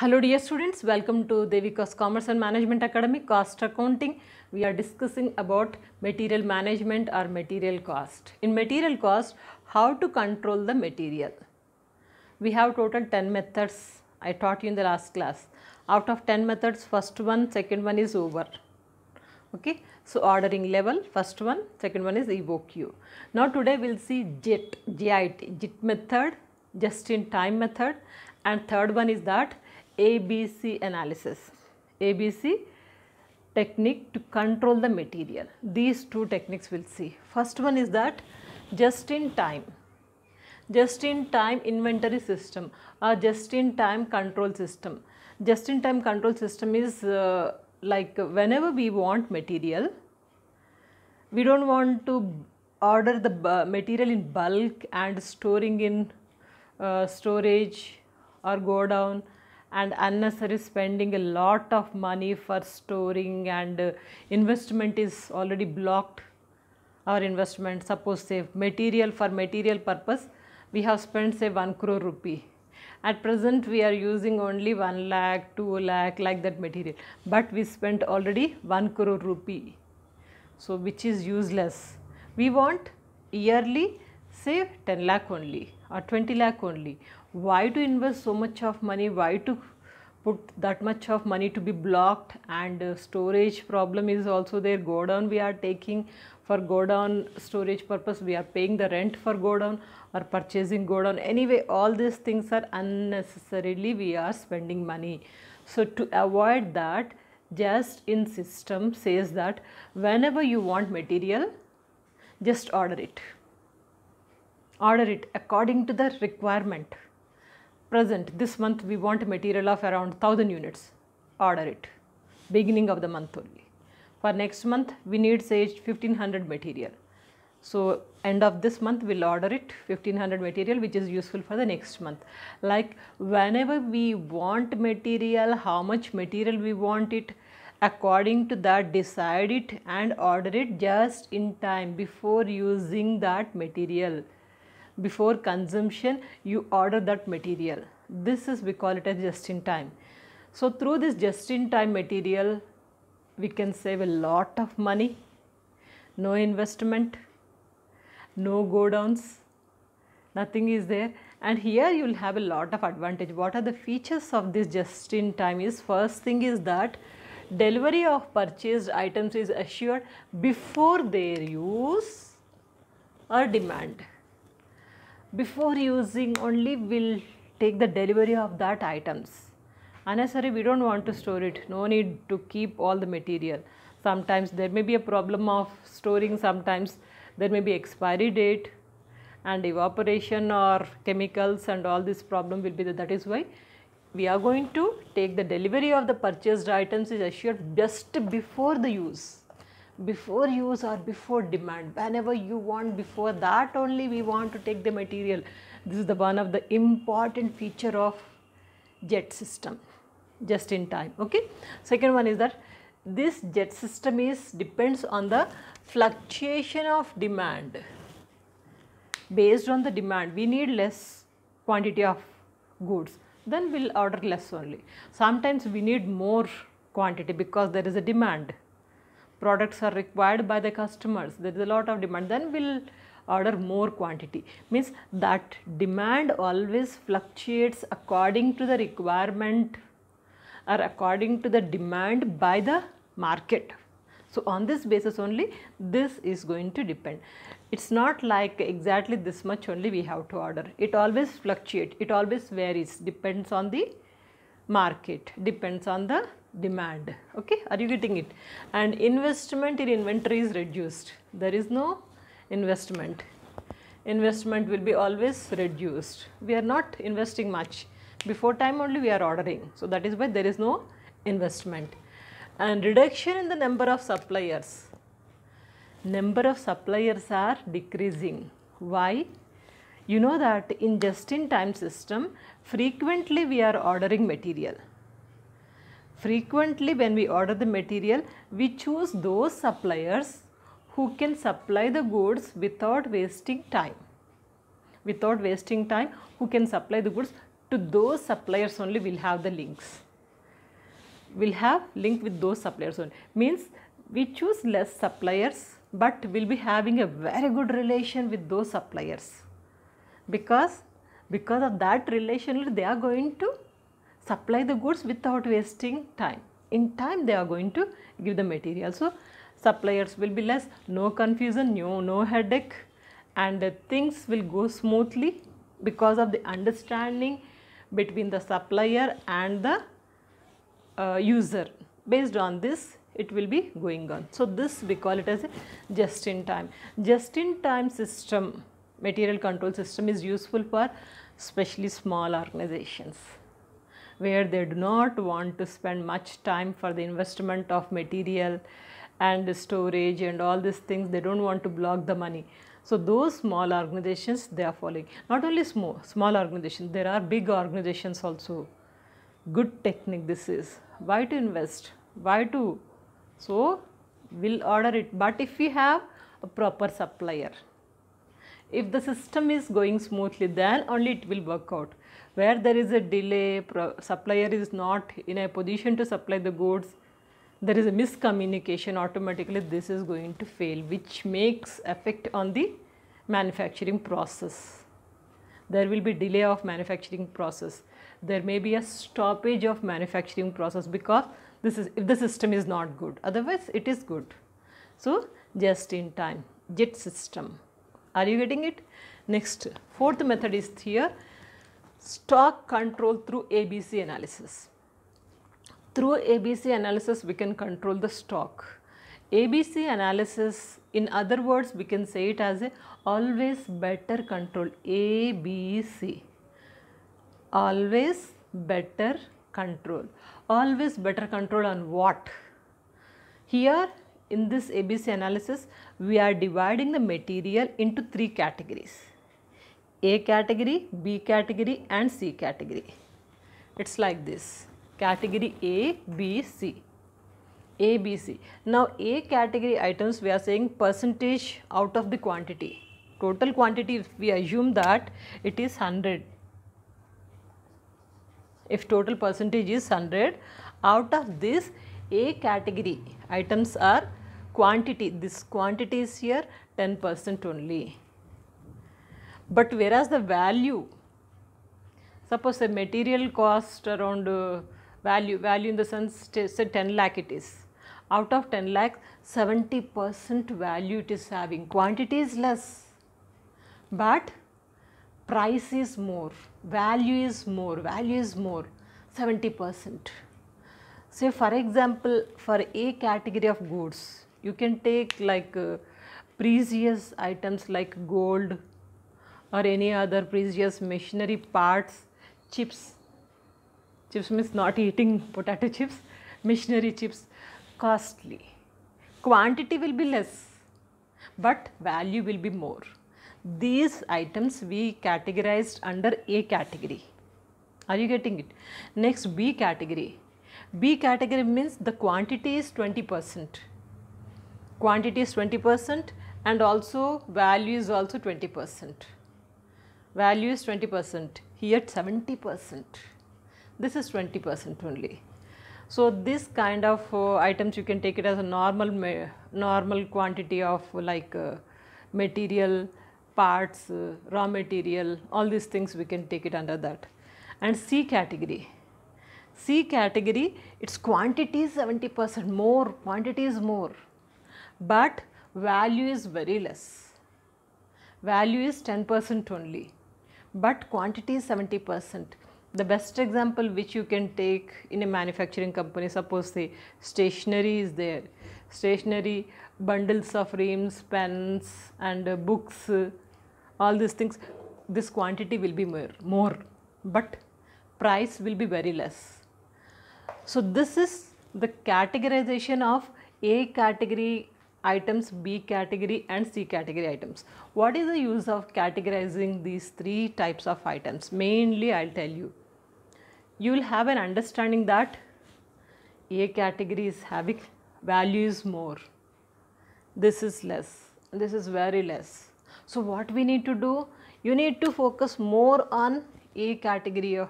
Hello dear students, welcome to Devika's Commerce and Management Academy Cost Accounting. We are discussing about material management or material cost. In material cost, how to control the material. We have total 10 methods I taught you in the last class. Out of 10 methods, first one, second one is over. Okay. So, ordering level, first one, second one is EvoQ. Now, today we will see JIT, JIT, JIT method, just in time method and third one is that ABC analysis, ABC technique to control the material. These two techniques we will see. First one is that just in time, just in time inventory system or just in time control system. Just in time control system is uh, like whenever we want material, we do not want to order the material in bulk and storing in uh, storage or go down and unnecessary spending a lot of money for storing and uh, investment is already blocked our investment suppose say material for material purpose we have spent say 1 crore rupee at present we are using only 1 lakh 2 lakh like that material but we spent already 1 crore rupee so which is useless we want yearly say 10 lakh only or 20 lakh only why to invest so much of money why to put that much of money to be blocked and uh, storage problem is also there godown we are taking for godown storage purpose we are paying the rent for godown or purchasing godown anyway all these things are unnecessarily we are spending money so to avoid that just in system says that whenever you want material just order it order it according to the requirement present this month we want material of around 1000 units order it beginning of the month only for next month we need say 1500 material so end of this month we'll order it 1500 material which is useful for the next month like whenever we want material how much material we want it according to that decide it and order it just in time before using that material before consumption you order that material. This is we call it as just in time. So through this just in time material we can save a lot of money, no investment, no go downs, nothing is there and here you will have a lot of advantage. What are the features of this just in time is first thing is that delivery of purchased items is assured before their use or demand before using only will take the delivery of that items unnecessary we don't want to store it no need to keep all the material sometimes there may be a problem of storing sometimes there may be expiry date and evaporation or chemicals and all this problem will be there that is why we are going to take the delivery of the purchased items is assured just before the use before use or before demand whenever you want before that only we want to take the material this is the one of the important feature of jet system just in time okay second one is that this jet system is depends on the fluctuation of demand based on the demand we need less quantity of goods then we will order less only sometimes we need more quantity because there is a demand products are required by the customers, there is a lot of demand, then we will order more quantity. Means that demand always fluctuates according to the requirement or according to the demand by the market. So, on this basis only this is going to depend. It is not like exactly this much only we have to order. It always fluctuates, it always varies, depends on the market depends on the demand okay are you getting it and investment in inventory is reduced there is no investment investment will be always reduced we are not investing much before time only we are ordering so that is why there is no investment and reduction in the number of suppliers number of suppliers are decreasing why you know that in just-in-time system, frequently we are ordering material. Frequently when we order the material, we choose those suppliers who can supply the goods without wasting time. Without wasting time, who can supply the goods, to those suppliers only we will have the links. We will have link with those suppliers only. Means we choose less suppliers but we will be having a very good relation with those suppliers because because of that relationally they are going to supply the goods without wasting time. In time they are going to give the material. So, suppliers will be less, no confusion, no, no headache and uh, things will go smoothly because of the understanding between the supplier and the uh, user. Based on this it will be going on. So, this we call it as just in time. Just in time system material control system is useful for especially small organizations where they do not want to spend much time for the investment of material and storage and all these things they don't want to block the money so those small organizations they are following not only small small organizations there are big organizations also good technique this is why to invest why to so we'll order it but if we have a proper supplier if the system is going smoothly then only it will work out where there is a delay supplier is not in a position to supply the goods there is a miscommunication automatically this is going to fail which makes effect on the manufacturing process there will be delay of manufacturing process there may be a stoppage of manufacturing process because this is if the system is not good otherwise it is good so just in time JIT system are you getting it? Next, fourth method is here stock control through ABC analysis. Through ABC analysis, we can control the stock. ABC analysis, in other words, we can say it as a always better control ABC. Always better control. Always better control on what? Here in this ABC analysis, we are dividing the material into three categories. A category, B category and C category. It's like this. Category A, B, C. A, B, C. Now, A category items we are saying percentage out of the quantity. Total quantity we assume that it is 100. If total percentage is 100, out of this A category items are quantity, this quantity is here 10 percent only. But whereas the value, suppose the material cost around uh, value, value in the sense say 10 lakh it is. Out of 10 lakh, 70 percent value it is having, quantity is less, but price is more, value is more, value is more, 70 percent. Say for example, for a category of goods, you can take like uh, precious items like gold or any other precious machinery parts, chips. Chips means not eating potato chips, machinery chips, costly. Quantity will be less, but value will be more. These items we categorized under A category. Are you getting it? Next B category. B category means the quantity is 20 percent quantity is 20 percent and also value is also 20 percent. Value is 20 percent, here 70 percent, this is 20 percent only. So, this kind of uh, items you can take it as a normal normal quantity of like uh, material parts, uh, raw material, all these things we can take it under that. And C category, C category its quantity is 70 percent more, quantity is more but value is very less. Value is 10% only, but quantity is 70%. The best example which you can take in a manufacturing company, suppose the stationery is there, stationery bundles of reams, pens and uh, books, uh, all these things, this quantity will be more, more, but price will be very less. So this is the categorization of A category items B category and C category items. What is the use of categorizing these three types of items? Mainly I will tell you. You will have an understanding that A category is having value is more. This is less. This is very less. So what we need to do? You need to focus more on A category of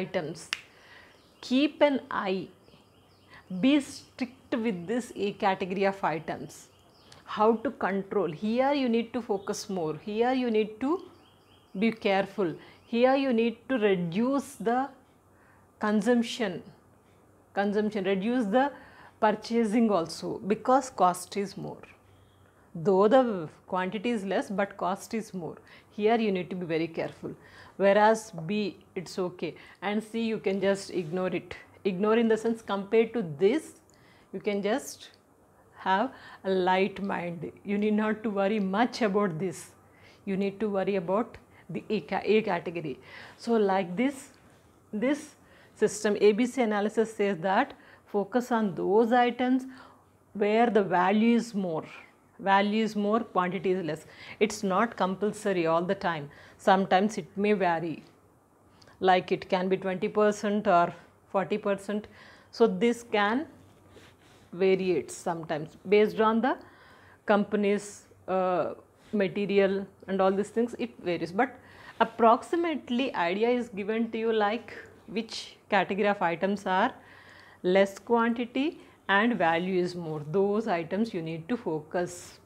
items. Keep an eye be strict with this A category of items. How to control. Here you need to focus more. Here you need to be careful. Here you need to reduce the consumption, consumption, reduce the purchasing also because cost is more. Though the quantity is less but cost is more. Here you need to be very careful. Whereas B it's okay and C you can just ignore it ignore in the sense compared to this you can just have a light mind you need not to worry much about this you need to worry about the a, a category so like this this system abc analysis says that focus on those items where the value is more value is more quantity is less it's not compulsory all the time sometimes it may vary like it can be 20 percent or 40 percent. So, this can variates sometimes based on the company's uh, material and all these things it varies but approximately idea is given to you like which category of items are less quantity and value is more those items you need to focus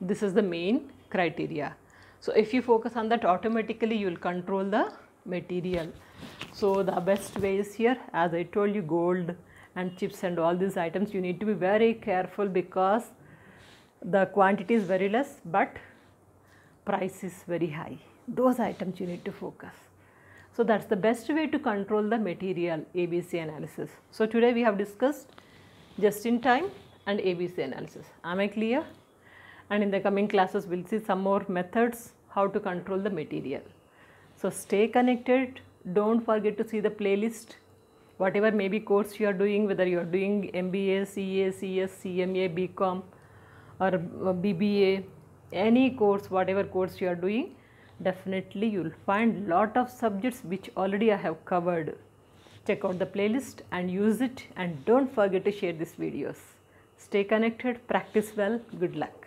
this is the main criteria so if you focus on that automatically you will control the material so the best way is here as i told you gold and chips and all these items you need to be very careful because the quantity is very less but price is very high those items you need to focus so that's the best way to control the material abc analysis so today we have discussed just in time and abc analysis am i clear and in the coming classes we'll see some more methods how to control the material so stay connected don't forget to see the playlist whatever maybe course you are doing whether you are doing MBA, CA, CS, CMA, BCom or uh, BBA any course whatever course you are doing definitely you will find lot of subjects which already I have covered check out the playlist and use it and don't forget to share these videos stay connected practice well good luck